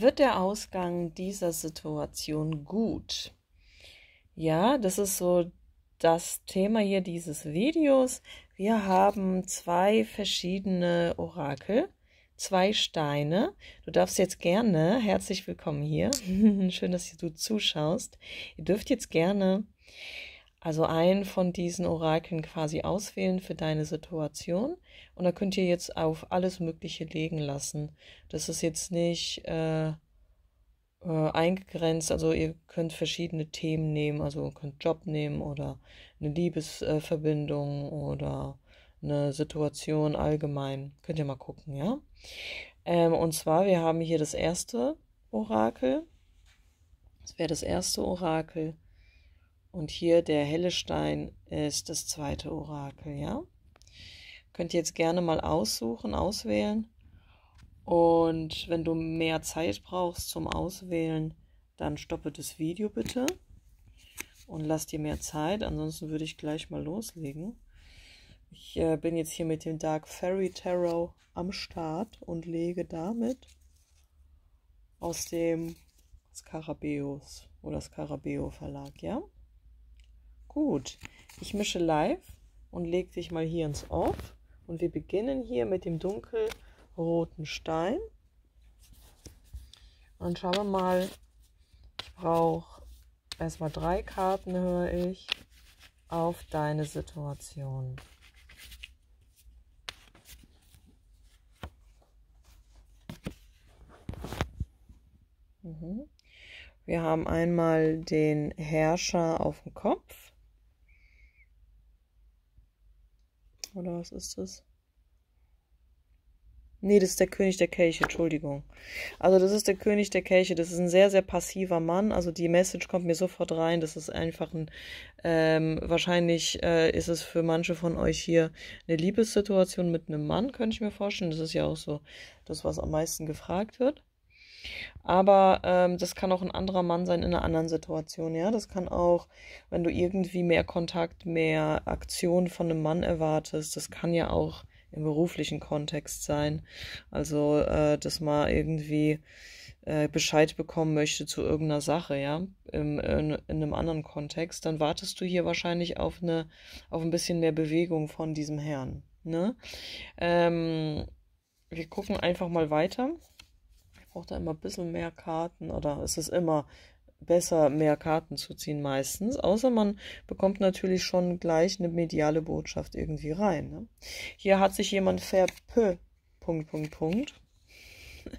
wird der Ausgang dieser Situation gut? Ja, das ist so das Thema hier dieses Videos. Wir haben zwei verschiedene Orakel, zwei Steine. Du darfst jetzt gerne, herzlich willkommen hier, schön, dass du zuschaust. Ihr dürft jetzt gerne also einen von diesen Orakeln quasi auswählen für deine Situation. Und da könnt ihr jetzt auf alles Mögliche legen lassen. Das ist jetzt nicht äh, äh, eingegrenzt. Also ihr könnt verschiedene Themen nehmen. Also ihr könnt Job nehmen oder eine Liebesverbindung äh, oder eine Situation allgemein. Könnt ihr mal gucken, ja? Ähm, und zwar, wir haben hier das erste Orakel. Das wäre das erste Orakel. Und hier der helle Stein ist das zweite Orakel, ja? Könnt ihr jetzt gerne mal aussuchen, auswählen. Und wenn du mehr Zeit brauchst zum Auswählen, dann stoppe das Video bitte und lass dir mehr Zeit. Ansonsten würde ich gleich mal loslegen. Ich äh, bin jetzt hier mit dem Dark Fairy Tarot am Start und lege damit aus dem Skarabäus oder Skarabäo Verlag, ja? Gut, ich mische live und lege dich mal hier ins Off. Und wir beginnen hier mit dem dunkelroten Stein. Und schauen wir mal, ich brauche erstmal drei Karten, höre ich, auf deine Situation. Mhm. Wir haben einmal den Herrscher auf dem Kopf. Oder was ist das? Nee, das ist der König der Kelche, Entschuldigung. Also das ist der König der Kelche. Das ist ein sehr, sehr passiver Mann. Also die Message kommt mir sofort rein. Das ist einfach ein, ähm, wahrscheinlich äh, ist es für manche von euch hier eine Liebessituation mit einem Mann, könnte ich mir vorstellen. Das ist ja auch so das, was am meisten gefragt wird. Aber ähm, das kann auch ein anderer Mann sein in einer anderen Situation, ja. Das kann auch, wenn du irgendwie mehr Kontakt, mehr Aktion von einem Mann erwartest, das kann ja auch im beruflichen Kontext sein. Also, äh, dass man irgendwie äh, Bescheid bekommen möchte zu irgendeiner Sache, ja, Im, in, in, einem anderen Kontext, dann wartest du hier wahrscheinlich auf eine, auf ein bisschen mehr Bewegung von diesem Herrn. Ne? Ähm, wir gucken einfach mal weiter braucht er immer ein bisschen mehr Karten oder es ist immer besser, mehr Karten zu ziehen meistens, außer man bekommt natürlich schon gleich eine mediale Botschaft irgendwie rein. Ne? Hier hat sich jemand verpö, Punkt, Punkt, Punkt.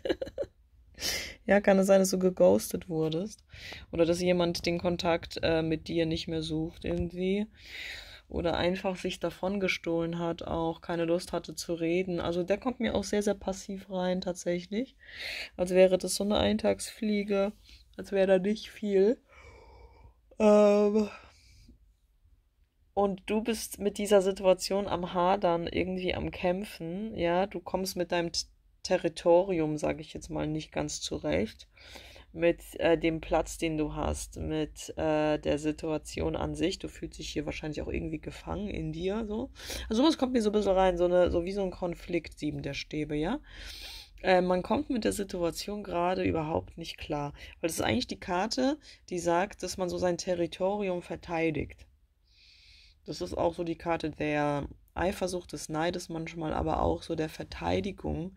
ja, kann es sein, dass du geghostet wurdest oder dass jemand den Kontakt äh, mit dir nicht mehr sucht irgendwie oder einfach sich davon gestohlen hat, auch keine Lust hatte zu reden. Also der kommt mir auch sehr, sehr passiv rein tatsächlich. Als wäre das so eine Eintagsfliege, als wäre da nicht viel. Ähm, und du bist mit dieser Situation am Hadern, irgendwie am Kämpfen, ja, du kommst mit deinem Territorium, sage ich jetzt mal, nicht ganz zurecht mit äh, dem Platz, den du hast, mit äh, der Situation an sich. Du fühlst dich hier wahrscheinlich auch irgendwie gefangen in dir. So. Also sowas kommt mir so ein bisschen rein, so, eine, so wie so ein Konflikt, sieben der Stäbe, ja. Äh, man kommt mit der Situation gerade überhaupt nicht klar. Weil das ist eigentlich die Karte, die sagt, dass man so sein Territorium verteidigt. Das ist auch so die Karte der Eifersucht, des Neides manchmal, aber auch so der Verteidigung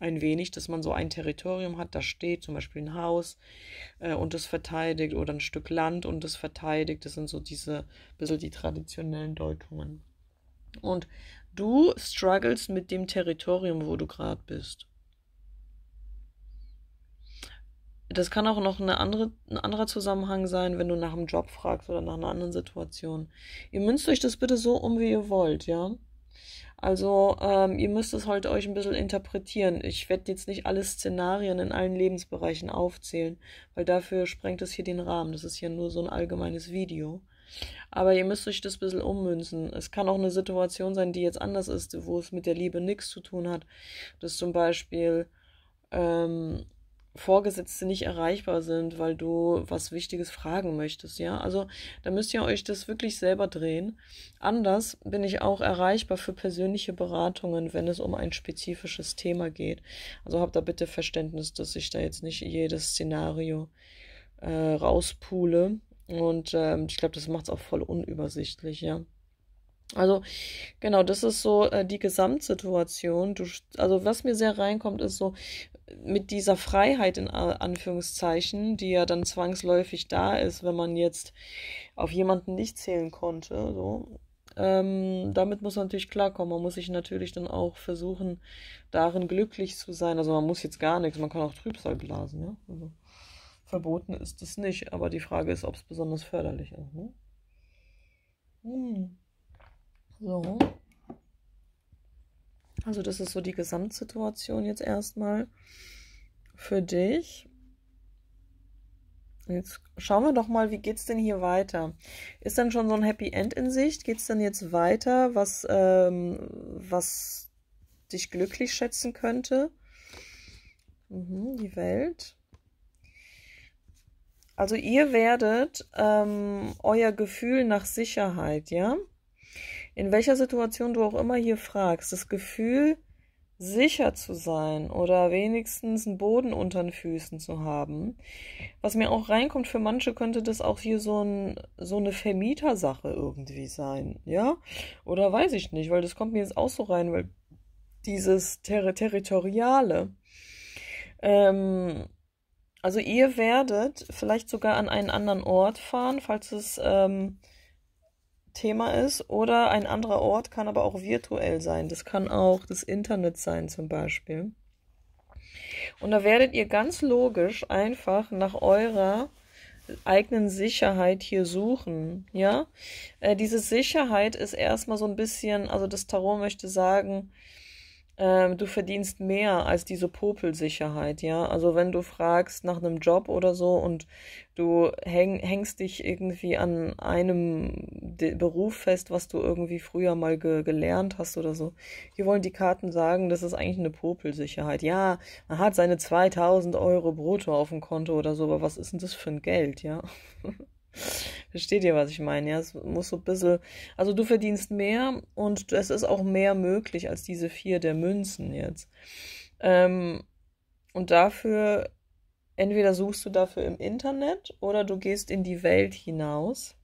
ein wenig, dass man so ein Territorium hat, da steht zum Beispiel ein Haus äh, und das verteidigt oder ein Stück Land und das verteidigt. Das sind so diese bisschen die traditionellen Deutungen. Und du struggles mit dem Territorium, wo du gerade bist. Das kann auch noch eine andere, ein anderer Zusammenhang sein, wenn du nach einem Job fragst oder nach einer anderen Situation. Ihr münzt euch das bitte so um, wie ihr wollt, ja? Also ähm, ihr müsst es heute euch ein bisschen interpretieren. Ich werde jetzt nicht alle Szenarien in allen Lebensbereichen aufzählen, weil dafür sprengt es hier den Rahmen. Das ist hier nur so ein allgemeines Video. Aber ihr müsst euch das ein bisschen ummünzen. Es kann auch eine Situation sein, die jetzt anders ist, wo es mit der Liebe nichts zu tun hat. Das zum Beispiel, ähm, Vorgesetzte nicht erreichbar sind, weil du was Wichtiges fragen möchtest, ja. Also da müsst ihr euch das wirklich selber drehen. Anders bin ich auch erreichbar für persönliche Beratungen, wenn es um ein spezifisches Thema geht. Also habt da bitte Verständnis, dass ich da jetzt nicht jedes Szenario äh, rauspule. Und ähm, ich glaube, das macht es auch voll unübersichtlich, ja. Also genau, das ist so äh, die Gesamtsituation. Du, also was mir sehr reinkommt, ist so, mit dieser Freiheit in Anführungszeichen, die ja dann zwangsläufig da ist, wenn man jetzt auf jemanden nicht zählen konnte, so, ähm, damit muss man natürlich klarkommen. Man muss sich natürlich dann auch versuchen, darin glücklich zu sein. Also man muss jetzt gar nichts, man kann auch Trübsal blasen, ja. Also verboten ist es nicht, aber die Frage ist, ob es besonders förderlich ist. Ne? Hm. So. Also das ist so die Gesamtsituation jetzt erstmal für dich. Jetzt schauen wir doch mal, wie geht es denn hier weiter? Ist dann schon so ein Happy End in Sicht? Geht es denn jetzt weiter, was, ähm, was dich glücklich schätzen könnte? Mhm, die Welt. Also ihr werdet ähm, euer Gefühl nach Sicherheit, ja? in welcher Situation du auch immer hier fragst, das Gefühl, sicher zu sein oder wenigstens einen Boden unter den Füßen zu haben. Was mir auch reinkommt, für manche könnte das auch hier so, ein, so eine Vermietersache irgendwie sein, ja? Oder weiß ich nicht, weil das kommt mir jetzt auch so rein, weil dieses Ter Territoriale. Ähm, also ihr werdet vielleicht sogar an einen anderen Ort fahren, falls es ähm, Thema ist oder ein anderer Ort kann aber auch virtuell sein. Das kann auch das Internet sein zum Beispiel. Und da werdet ihr ganz logisch einfach nach eurer eigenen Sicherheit hier suchen. Ja, äh, diese Sicherheit ist erstmal so ein bisschen, also das Tarot möchte sagen, ähm, du verdienst mehr als diese Popelsicherheit, ja. Also wenn du fragst nach einem Job oder so und du häng, hängst dich irgendwie an einem Beruf fest, was du irgendwie früher mal ge gelernt hast oder so. Hier wollen die Karten sagen, das ist eigentlich eine Popelsicherheit. Ja, man hat seine 2000 Euro brutto auf dem Konto oder so, aber was ist denn das für ein Geld, ja? Versteht ihr, was ich meine? Ja, es muss so ein bisschen. Also du verdienst mehr und es ist auch mehr möglich als diese vier der Münzen jetzt. Ähm, und dafür, entweder suchst du dafür im Internet oder du gehst in die Welt hinaus.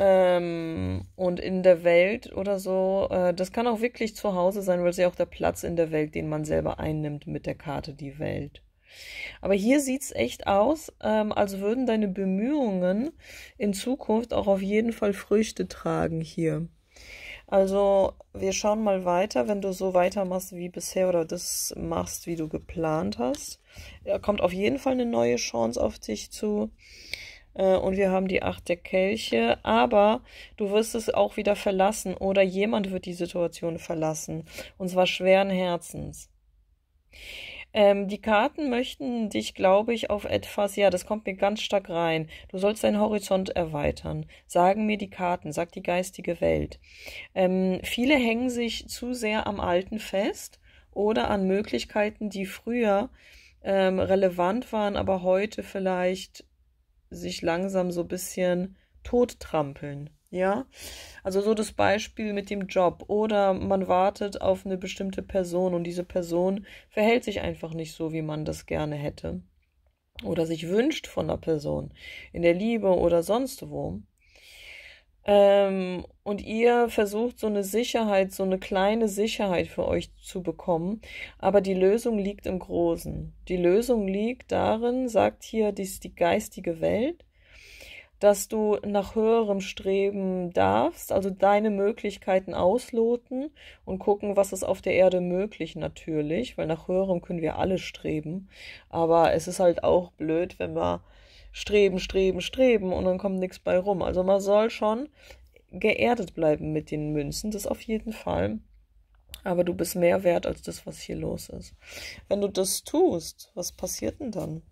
Ähm, und in der Welt oder so. Äh, das kann auch wirklich zu Hause sein, weil es ja auch der Platz in der Welt, den man selber einnimmt mit der Karte die Welt. Aber hier sieht es echt aus, ähm, als würden deine Bemühungen in Zukunft auch auf jeden Fall Früchte tragen hier. Also wir schauen mal weiter, wenn du so weitermachst wie bisher oder das machst, wie du geplant hast. Da kommt auf jeden Fall eine neue Chance auf dich zu. Äh, und wir haben die Acht der Kelche, aber du wirst es auch wieder verlassen oder jemand wird die Situation verlassen. Und zwar schweren Herzens. Ähm, die Karten möchten dich, glaube ich, auf etwas, ja, das kommt mir ganz stark rein. Du sollst deinen Horizont erweitern. Sagen mir die Karten, sagt die geistige Welt. Ähm, viele hängen sich zu sehr am Alten fest oder an Möglichkeiten, die früher ähm, relevant waren, aber heute vielleicht sich langsam so ein bisschen tottrampeln. Ja, also so das Beispiel mit dem Job oder man wartet auf eine bestimmte Person und diese Person verhält sich einfach nicht so, wie man das gerne hätte oder sich wünscht von der Person in der Liebe oder sonst wo. Ähm, und ihr versucht so eine Sicherheit, so eine kleine Sicherheit für euch zu bekommen, aber die Lösung liegt im Großen. Die Lösung liegt darin, sagt hier dies die geistige Welt, dass du nach höherem streben darfst, also deine Möglichkeiten ausloten und gucken, was ist auf der Erde möglich natürlich, weil nach höherem können wir alle streben, aber es ist halt auch blöd, wenn wir streben, streben, streben und dann kommt nichts bei rum. Also man soll schon geerdet bleiben mit den Münzen, das auf jeden Fall. Aber du bist mehr wert als das, was hier los ist. Wenn du das tust, was passiert denn dann?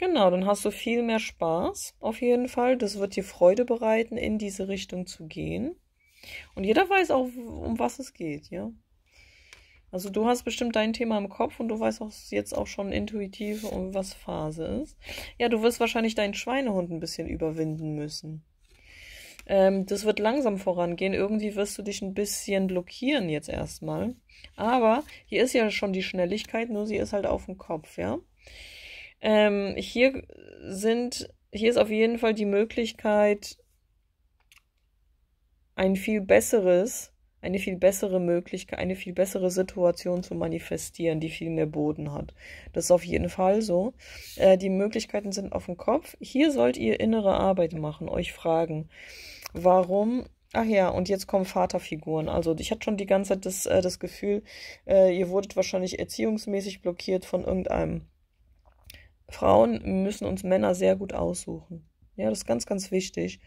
Genau, dann hast du viel mehr Spaß auf jeden Fall. Das wird dir Freude bereiten, in diese Richtung zu gehen. Und jeder weiß auch, um was es geht, ja. Also du hast bestimmt dein Thema im Kopf und du weißt auch jetzt auch schon intuitiv, um was Phase ist. Ja, du wirst wahrscheinlich deinen Schweinehund ein bisschen überwinden müssen. Ähm, das wird langsam vorangehen. Irgendwie wirst du dich ein bisschen blockieren jetzt erstmal. Aber hier ist ja schon die Schnelligkeit, nur sie ist halt auf dem Kopf, ja. Ähm, hier sind, hier ist auf jeden Fall die Möglichkeit, ein viel besseres, eine viel bessere Möglichkeit, eine viel bessere Situation zu manifestieren, die viel mehr Boden hat. Das ist auf jeden Fall so. Äh, die Möglichkeiten sind auf dem Kopf. Hier sollt ihr innere Arbeit machen, euch fragen, warum Ach ja, und jetzt kommen Vaterfiguren. Also ich hatte schon die ganze Zeit das, äh, das Gefühl, äh, ihr wurdet wahrscheinlich erziehungsmäßig blockiert von irgendeinem Frauen müssen uns Männer sehr gut aussuchen. Ja, das ist ganz, ganz wichtig.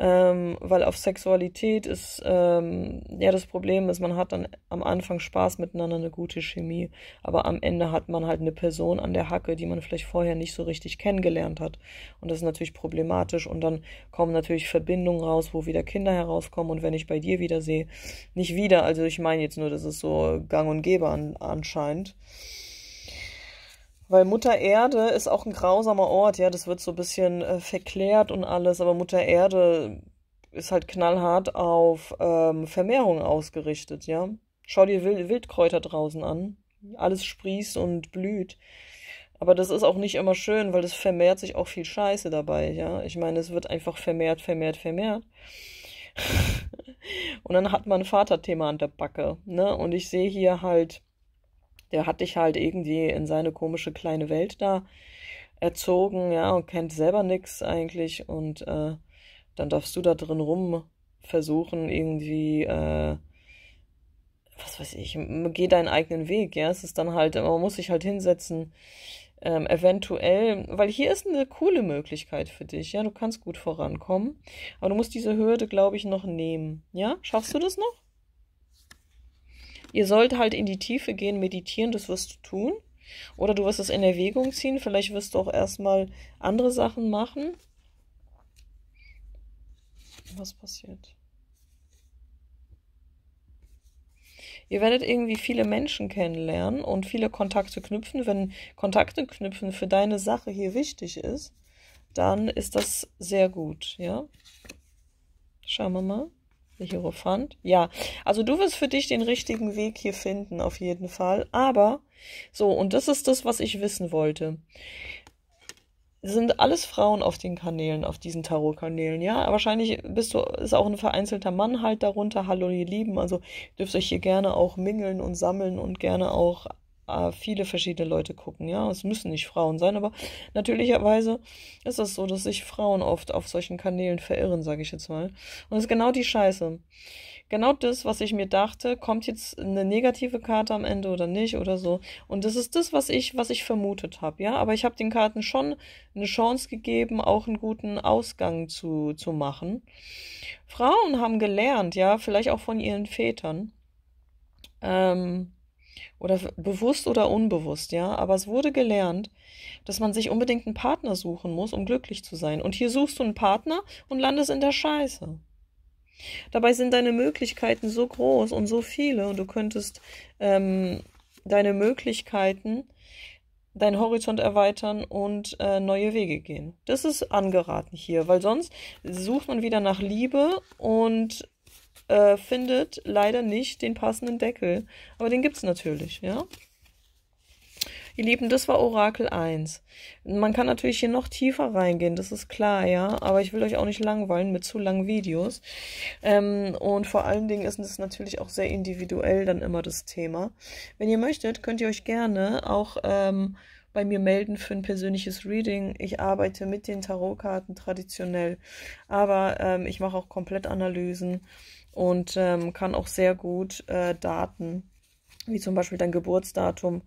Ähm, weil auf Sexualität ist, ähm, ja, das Problem ist, man hat dann am Anfang Spaß miteinander, eine gute Chemie, aber am Ende hat man halt eine Person an der Hacke, die man vielleicht vorher nicht so richtig kennengelernt hat. Und das ist natürlich problematisch und dann kommen natürlich Verbindungen raus, wo wieder Kinder herauskommen und wenn ich bei dir wieder sehe, nicht wieder, also ich meine jetzt nur, das ist so gang und gäbe an, anscheinend. Weil Mutter Erde ist auch ein grausamer Ort, ja, das wird so ein bisschen äh, verklärt und alles, aber Mutter Erde ist halt knallhart auf ähm, Vermehrung ausgerichtet, ja. Schau dir Wild Wildkräuter draußen an. Alles sprießt und blüht. Aber das ist auch nicht immer schön, weil es vermehrt sich auch viel Scheiße dabei, ja. Ich meine, es wird einfach vermehrt, vermehrt, vermehrt. und dann hat man ein Vaterthema an der Backe, ne? Und ich sehe hier halt der hat dich halt irgendwie in seine komische kleine Welt da erzogen, ja, und kennt selber nichts eigentlich. Und äh, dann darfst du da drin rum versuchen, irgendwie, äh, was weiß ich, geh deinen eigenen Weg, ja. Es ist dann halt, man muss sich halt hinsetzen, ähm, eventuell, weil hier ist eine coole Möglichkeit für dich, ja, du kannst gut vorankommen, aber du musst diese Hürde, glaube ich, noch nehmen, ja? Schaffst du das noch? Ihr sollt halt in die Tiefe gehen, meditieren, das wirst du tun. Oder du wirst es in Erwägung ziehen, vielleicht wirst du auch erstmal andere Sachen machen. Was passiert? Ihr werdet irgendwie viele Menschen kennenlernen und viele Kontakte knüpfen. Wenn Kontakte knüpfen für deine Sache hier wichtig ist, dann ist das sehr gut, ja? Schauen wir mal. Hierophant? Ja. Also du wirst für dich den richtigen Weg hier finden, auf jeden Fall. Aber, so, und das ist das, was ich wissen wollte. Sind alles Frauen auf den Kanälen, auf diesen Tarotkanälen, ja? Wahrscheinlich bist du, ist auch ein vereinzelter Mann halt darunter. Hallo, ihr Lieben. Also dürft euch hier gerne auch mingeln und sammeln und gerne auch Ah, viele verschiedene Leute gucken. Ja, es müssen nicht Frauen sein, aber natürlicherweise ist es so, dass sich Frauen oft auf solchen Kanälen verirren, sage ich jetzt mal. Und es ist genau die Scheiße. Genau das, was ich mir dachte, kommt jetzt eine negative Karte am Ende oder nicht oder so. Und das ist das, was ich, was ich vermutet habe, ja. Aber ich habe den Karten schon eine Chance gegeben, auch einen guten Ausgang zu, zu machen. Frauen haben gelernt, ja, vielleicht auch von ihren Vätern. Ähm, oder bewusst oder unbewusst, ja. Aber es wurde gelernt, dass man sich unbedingt einen Partner suchen muss, um glücklich zu sein. Und hier suchst du einen Partner und landest in der Scheiße. Dabei sind deine Möglichkeiten so groß und so viele und du könntest ähm, deine Möglichkeiten, deinen Horizont erweitern und äh, neue Wege gehen. Das ist angeraten hier, weil sonst sucht man wieder nach Liebe und äh, findet leider nicht den passenden Deckel. Aber den gibt es natürlich, ja. Ihr Lieben, das war Orakel 1. Man kann natürlich hier noch tiefer reingehen, das ist klar, ja. Aber ich will euch auch nicht langweilen mit zu langen Videos. Ähm, und vor allen Dingen ist es natürlich auch sehr individuell dann immer das Thema. Wenn ihr möchtet, könnt ihr euch gerne auch ähm, bei mir melden für ein persönliches Reading. Ich arbeite mit den Tarotkarten traditionell, aber ähm, ich mache auch Komplettanalysen. analysen und ähm, kann auch sehr gut äh, Daten, wie zum Beispiel dein Geburtsdatum,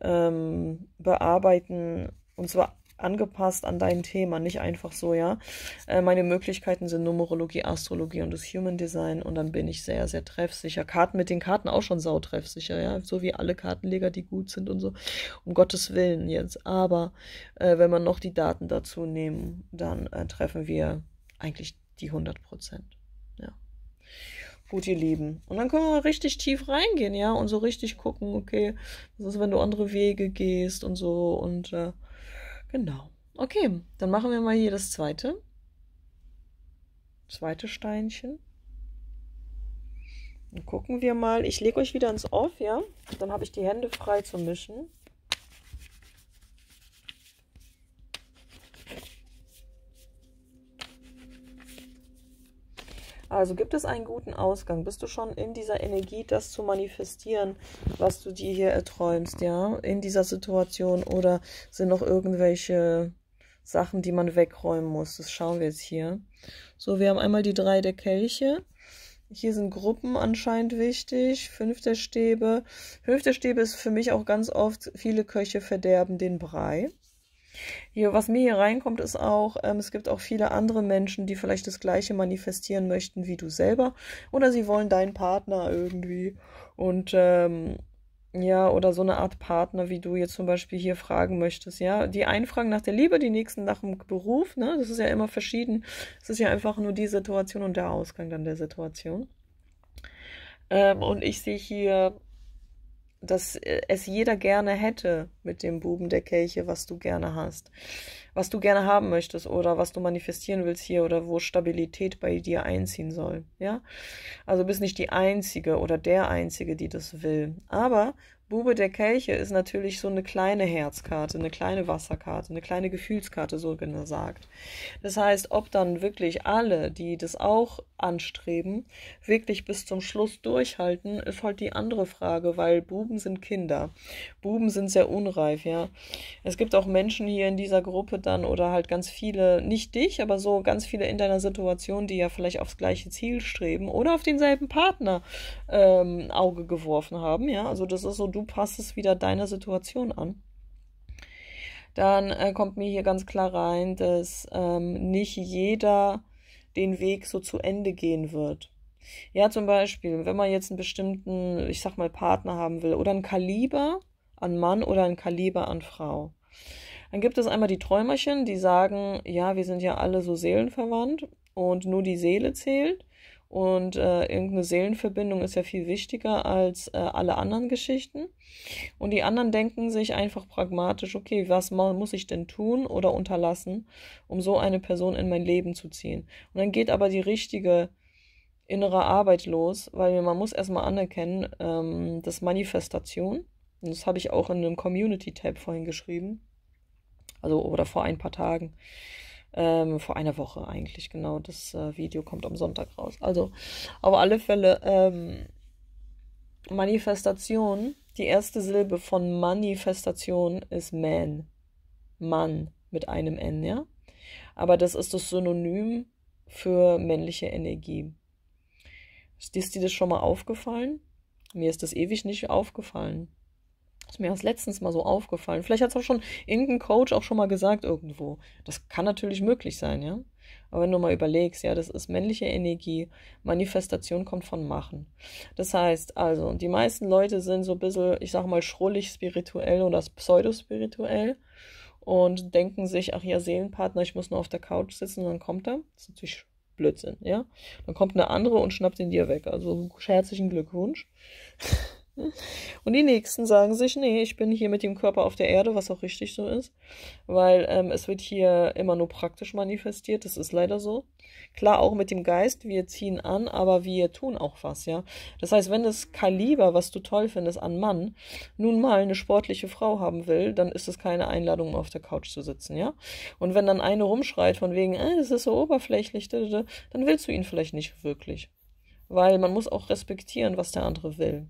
ähm, bearbeiten und zwar angepasst an dein Thema, nicht einfach so, ja. Äh, meine Möglichkeiten sind Numerologie, Astrologie und das Human Design und dann bin ich sehr, sehr treffsicher. Karten mit den Karten auch schon sautreffsicher, ja. So wie alle Kartenleger, die gut sind und so. Um Gottes Willen jetzt. Aber äh, wenn man noch die Daten dazu nehmen, dann äh, treffen wir eigentlich die 100 Prozent. Gut, ihr Lieben. Und dann können wir richtig tief reingehen, ja, und so richtig gucken, okay, was ist, wenn du andere Wege gehst und so und äh, genau. Okay, dann machen wir mal hier das zweite. Zweite Steinchen. Dann gucken wir mal. Ich lege euch wieder ins Off, ja. Dann habe ich die Hände frei zu mischen. Also gibt es einen guten Ausgang? Bist du schon in dieser Energie, das zu manifestieren, was du dir hier erträumst, ja, in dieser Situation? Oder sind noch irgendwelche Sachen, die man wegräumen muss? Das schauen wir jetzt hier. So, wir haben einmal die drei der Kelche. Hier sind Gruppen anscheinend wichtig. Fünf der Stäbe. Fünf der Stäbe ist für mich auch ganz oft, viele Köche verderben den Brei. Hier, was mir hier reinkommt, ist auch, ähm, es gibt auch viele andere Menschen, die vielleicht das Gleiche manifestieren möchten wie du selber. Oder sie wollen deinen Partner irgendwie. Und ähm, ja, oder so eine Art Partner, wie du jetzt zum Beispiel hier fragen möchtest. Ja, die einen fragen nach der Liebe, die nächsten nach dem Beruf. Ne? Das ist ja immer verschieden. Es ist ja einfach nur die Situation und der Ausgang dann der Situation. Ähm, und ich sehe hier dass äh, es jeder gerne hätte mit dem Buben der Kelche, was du gerne hast, was du gerne haben möchtest oder was du manifestieren willst hier oder wo Stabilität bei dir einziehen soll, ja? Also bist nicht die einzige oder der einzige, die das will, aber Bube der Kelche ist natürlich so eine kleine Herzkarte, eine kleine Wasserkarte, eine kleine Gefühlskarte, so genau sagt. Das heißt, ob dann wirklich alle, die das auch anstreben, wirklich bis zum Schluss durchhalten, ist halt die andere Frage, weil Buben sind Kinder. Buben sind sehr unreif, ja. Es gibt auch Menschen hier in dieser Gruppe dann oder halt ganz viele, nicht dich, aber so ganz viele in deiner Situation, die ja vielleicht aufs gleiche Ziel streben oder auf denselben Partner ähm, Auge geworfen haben, ja. Also das ist so, du passt es wieder deiner Situation an. Dann äh, kommt mir hier ganz klar rein, dass ähm, nicht jeder den Weg so zu Ende gehen wird. Ja, zum Beispiel, wenn man jetzt einen bestimmten, ich sag mal, Partner haben will oder ein Kaliber an Mann oder ein Kaliber an Frau. Dann gibt es einmal die Träumerchen, die sagen, ja, wir sind ja alle so seelenverwandt und nur die Seele zählt. Und äh, irgendeine Seelenverbindung ist ja viel wichtiger als äh, alle anderen Geschichten. Und die anderen denken sich einfach pragmatisch, okay, was muss ich denn tun oder unterlassen, um so eine Person in mein Leben zu ziehen? Und dann geht aber die richtige innere Arbeit los, weil man muss erstmal anerkennen, ähm, dass Manifestation, und das habe ich auch in einem Community-Tab vorhin geschrieben, also oder vor ein paar Tagen, ähm, vor einer Woche eigentlich, genau. Das äh, Video kommt am Sonntag raus. Also auf alle Fälle ähm, Manifestation. Die erste Silbe von Manifestation ist Man. Mann mit einem N, ja. Aber das ist das Synonym für männliche Energie. Ist dir das schon mal aufgefallen? Mir ist das ewig nicht aufgefallen. Ist mir erst letztens mal so aufgefallen. Vielleicht hat es auch schon irgendein Coach auch schon mal gesagt irgendwo. Das kann natürlich möglich sein, ja. Aber wenn du mal überlegst, ja, das ist männliche Energie. Manifestation kommt von Machen. Das heißt also, die meisten Leute sind so ein bisschen, ich sag mal, schrullig spirituell oder pseudospirituell und denken sich, ach ja, Seelenpartner, ich muss nur auf der Couch sitzen und dann kommt er. Das ist natürlich Blödsinn, ja. Dann kommt eine andere und schnappt den dir weg. Also herzlichen Glückwunsch. Und die nächsten sagen sich, nee, ich bin hier mit dem Körper auf der Erde, was auch richtig so ist, weil ähm, es wird hier immer nur praktisch manifestiert, das ist leider so. Klar, auch mit dem Geist, wir ziehen an, aber wir tun auch was, ja. Das heißt, wenn das Kaliber, was du toll findest, an Mann, nun mal eine sportliche Frau haben will, dann ist es keine Einladung, um auf der Couch zu sitzen, ja. Und wenn dann eine rumschreit von wegen, äh, das ist so oberflächlich, dann willst du ihn vielleicht nicht wirklich. Weil man muss auch respektieren, was der andere will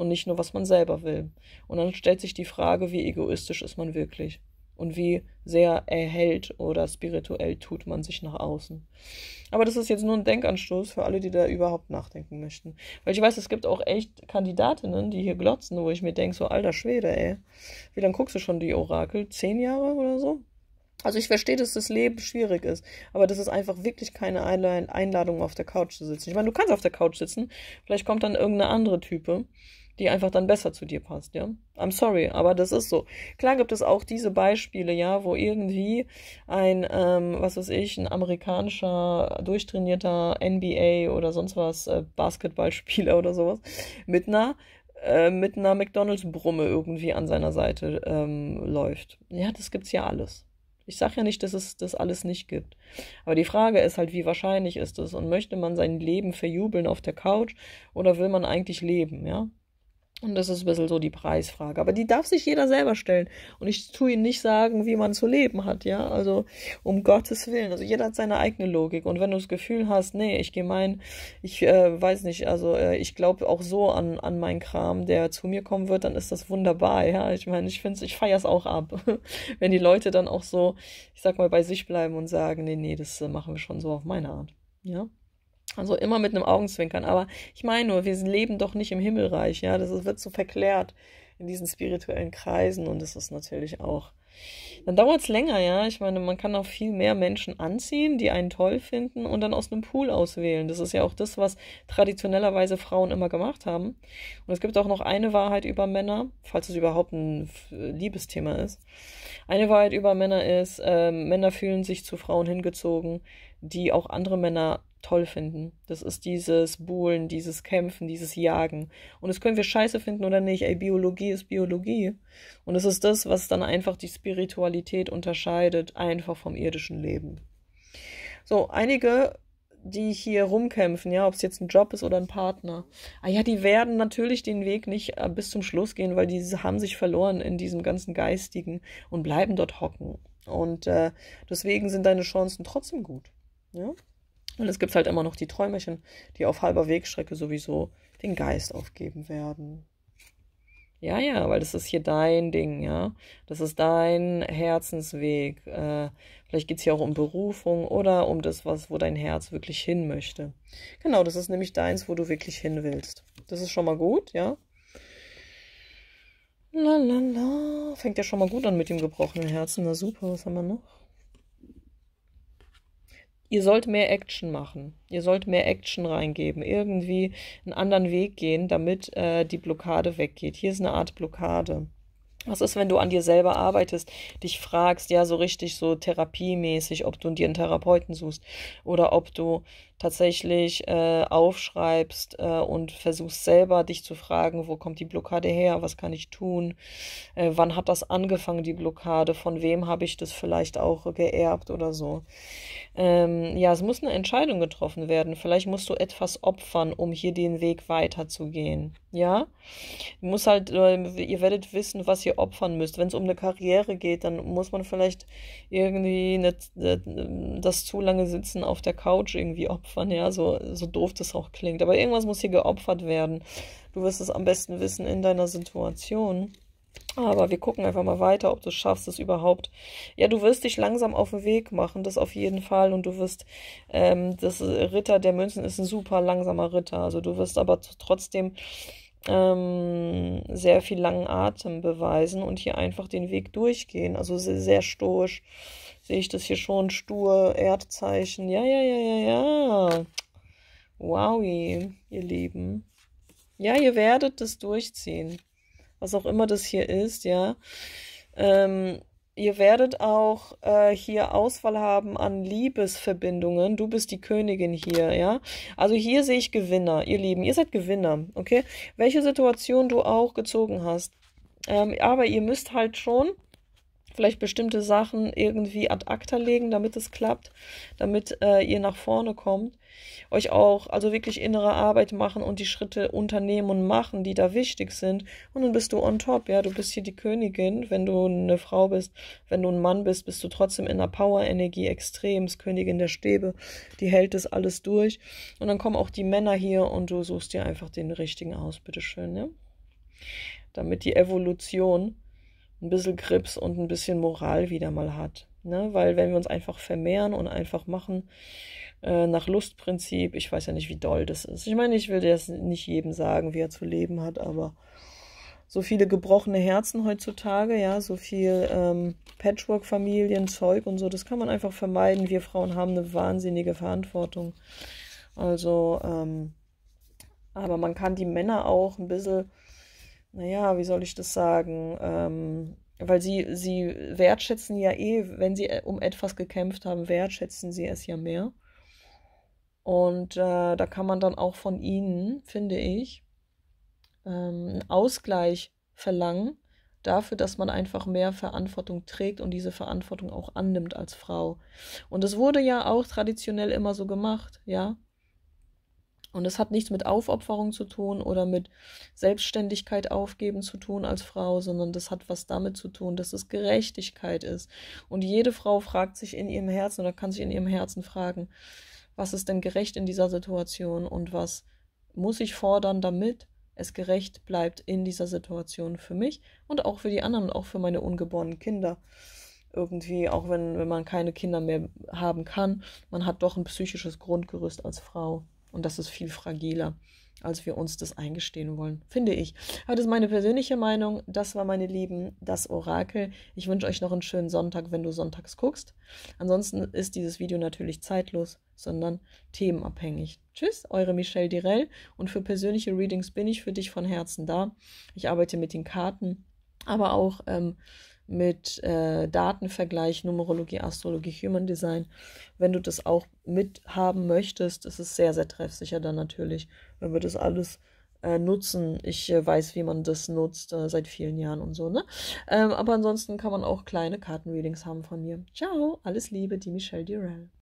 und nicht nur, was man selber will. Und dann stellt sich die Frage, wie egoistisch ist man wirklich und wie sehr erhält oder spirituell tut man sich nach außen. Aber das ist jetzt nur ein Denkanstoß für alle, die da überhaupt nachdenken möchten. Weil ich weiß, es gibt auch echt Kandidatinnen, die hier glotzen, wo ich mir denke, so alter Schwede, ey, wie lange guckst du schon die Orakel? Zehn Jahre oder so? Also ich verstehe, dass das Leben schwierig ist, aber das ist einfach wirklich keine Einladung, auf der Couch zu sitzen. Ich meine, du kannst auf der Couch sitzen, vielleicht kommt dann irgendeine andere Type die einfach dann besser zu dir passt, ja. I'm sorry, aber das ist so. Klar gibt es auch diese Beispiele, ja, wo irgendwie ein, ähm, was weiß ich, ein amerikanischer, durchtrainierter NBA oder sonst was, äh, Basketballspieler oder sowas, mit einer äh, mit einer McDonalds-Brumme irgendwie an seiner Seite ähm, läuft. Ja, das gibt's ja alles. Ich sage ja nicht, dass es das alles nicht gibt. Aber die Frage ist halt, wie wahrscheinlich ist es? Und möchte man sein Leben verjubeln auf der Couch oder will man eigentlich leben, ja? Und das ist ein bisschen so die Preisfrage. Aber die darf sich jeder selber stellen. Und ich tue Ihnen nicht sagen, wie man zu leben hat, ja. Also um Gottes Willen. Also jeder hat seine eigene Logik. Und wenn du das Gefühl hast, nee, ich gehe mein, ich äh, weiß nicht, also äh, ich glaube auch so an, an meinen Kram, der zu mir kommen wird, dann ist das wunderbar, ja. Ich meine, ich finde ich feiere es auch ab. wenn die Leute dann auch so, ich sag mal, bei sich bleiben und sagen, nee, nee, das äh, machen wir schon so auf meine Art. Ja. Also immer mit einem Augenzwinkern. Aber ich meine nur, wir leben doch nicht im Himmelreich, ja. Das wird so verklärt in diesen spirituellen Kreisen und das ist natürlich auch. Dann dauert es länger, ja. Ich meine, man kann auch viel mehr Menschen anziehen, die einen toll finden und dann aus einem Pool auswählen. Das ist ja auch das, was traditionellerweise Frauen immer gemacht haben. Und es gibt auch noch eine Wahrheit über Männer, falls es überhaupt ein äh, Liebesthema ist. Eine Wahrheit über Männer ist, äh, Männer fühlen sich zu Frauen hingezogen, die auch andere Männer toll finden. Das ist dieses Buhlen, dieses Kämpfen, dieses Jagen. Und das können wir scheiße finden oder nicht. Ey, Biologie ist Biologie. Und es ist das, was dann einfach die Spiritualität unterscheidet, einfach vom irdischen Leben. So, einige, die hier rumkämpfen, ja, ob es jetzt ein Job ist oder ein Partner, ah ja, die werden natürlich den Weg nicht äh, bis zum Schluss gehen, weil die haben sich verloren in diesem ganzen Geistigen und bleiben dort hocken. Und äh, deswegen sind deine Chancen trotzdem gut. Ja? Und es gibt halt immer noch die Träumerchen, die auf halber Wegstrecke sowieso den Geist aufgeben werden. Ja, ja, weil das ist hier dein Ding, ja. Das ist dein Herzensweg. Äh, vielleicht geht es hier auch um Berufung oder um das, was, wo dein Herz wirklich hin möchte. Genau, das ist nämlich deins, wo du wirklich hin willst. Das ist schon mal gut, ja. La la la. Fängt ja schon mal gut an mit dem gebrochenen Herzen. Na super, was haben wir noch? ihr sollt mehr Action machen. Ihr sollt mehr Action reingeben. Irgendwie einen anderen Weg gehen, damit äh, die Blockade weggeht. Hier ist eine Art Blockade. Was ist, wenn du an dir selber arbeitest, dich fragst, ja, so richtig so therapiemäßig, ob du dir einen Therapeuten suchst oder ob du tatsächlich äh, aufschreibst äh, und versuchst selber dich zu fragen, wo kommt die Blockade her, was kann ich tun, äh, wann hat das angefangen, die Blockade, von wem habe ich das vielleicht auch geerbt oder so. Ähm, ja, es muss eine Entscheidung getroffen werden. Vielleicht musst du etwas opfern, um hier den Weg weiterzugehen. Ja, muss halt, ähm, ihr werdet wissen, was ihr opfern müsst. Wenn es um eine Karriere geht, dann muss man vielleicht irgendwie eine, äh, das zu lange Sitzen auf der Couch irgendwie opfern opfern, ja, so, so doof das auch klingt. Aber irgendwas muss hier geopfert werden. Du wirst es am besten wissen in deiner Situation. Aber wir gucken einfach mal weiter, ob du es schaffst es überhaupt. Ja, du wirst dich langsam auf den Weg machen, das auf jeden Fall. Und du wirst, ähm, das Ritter der Münzen ist ein super langsamer Ritter. Also du wirst aber trotzdem ähm, sehr viel langen Atem beweisen und hier einfach den Weg durchgehen. Also sehr, sehr stoisch. Sehe ich das hier schon? Stur, Erdzeichen. Ja, ja, ja, ja, ja. Wow, ihr Lieben. Ja, ihr werdet das durchziehen. Was auch immer das hier ist, ja. Ähm, ihr werdet auch äh, hier Auswahl haben an Liebesverbindungen. Du bist die Königin hier, ja. Also hier sehe ich Gewinner, ihr Lieben. Ihr seid Gewinner, okay? Welche Situation du auch gezogen hast. Ähm, aber ihr müsst halt schon vielleicht bestimmte Sachen irgendwie ad acta legen, damit es klappt, damit äh, ihr nach vorne kommt. Euch auch also wirklich innere Arbeit machen und die Schritte unternehmen und machen, die da wichtig sind. Und dann bist du on top, ja, du bist hier die Königin, wenn du eine Frau bist, wenn du ein Mann bist, bist du trotzdem in der Power-Energie extrems, Königin der Stäbe, die hält das alles durch. Und dann kommen auch die Männer hier und du suchst dir einfach den richtigen aus, bitteschön, ja. Damit die Evolution ein bisschen Grips und ein bisschen Moral wieder mal hat. Ne? Weil wenn wir uns einfach vermehren und einfach machen, äh, nach Lustprinzip, ich weiß ja nicht, wie doll das ist. Ich meine, ich will das nicht jedem sagen, wie er zu leben hat, aber so viele gebrochene Herzen heutzutage, ja, so viel ähm, Patchwork-Familien, Zeug und so, das kann man einfach vermeiden. Wir Frauen haben eine wahnsinnige Verantwortung. Also, ähm, aber man kann die Männer auch ein bisschen naja, wie soll ich das sagen? Ähm, weil sie, sie wertschätzen ja eh, wenn sie äh, um etwas gekämpft haben, wertschätzen sie es ja mehr. Und äh, da kann man dann auch von ihnen, finde ich, ähm, einen Ausgleich verlangen dafür, dass man einfach mehr Verantwortung trägt und diese Verantwortung auch annimmt als Frau. Und das wurde ja auch traditionell immer so gemacht, ja. Und es hat nichts mit Aufopferung zu tun oder mit Selbstständigkeit aufgeben zu tun als Frau, sondern das hat was damit zu tun, dass es Gerechtigkeit ist. Und jede Frau fragt sich in ihrem Herzen oder kann sich in ihrem Herzen fragen, was ist denn gerecht in dieser Situation und was muss ich fordern, damit es gerecht bleibt in dieser Situation für mich und auch für die anderen und auch für meine ungeborenen Kinder irgendwie, auch wenn, wenn man keine Kinder mehr haben kann, man hat doch ein psychisches Grundgerüst als Frau. Und das ist viel fragiler, als wir uns das eingestehen wollen, finde ich. Aber das ist meine persönliche Meinung. Das war, meine Lieben, das Orakel. Ich wünsche euch noch einen schönen Sonntag, wenn du sonntags guckst. Ansonsten ist dieses Video natürlich zeitlos, sondern themenabhängig. Tschüss, eure Michelle Direll. Und für persönliche Readings bin ich für dich von Herzen da. Ich arbeite mit den Karten, aber auch. Ähm, mit äh, Datenvergleich, Numerologie, Astrologie, Human Design. Wenn du das auch mithaben möchtest, ist es sehr, sehr treffsicher dann natürlich. Wenn wir das alles äh, nutzen. Ich äh, weiß, wie man das nutzt äh, seit vielen Jahren und so, ne? Ähm, aber ansonsten kann man auch kleine Kartenreadings haben von mir. Ciao, alles Liebe, die Michelle Durell.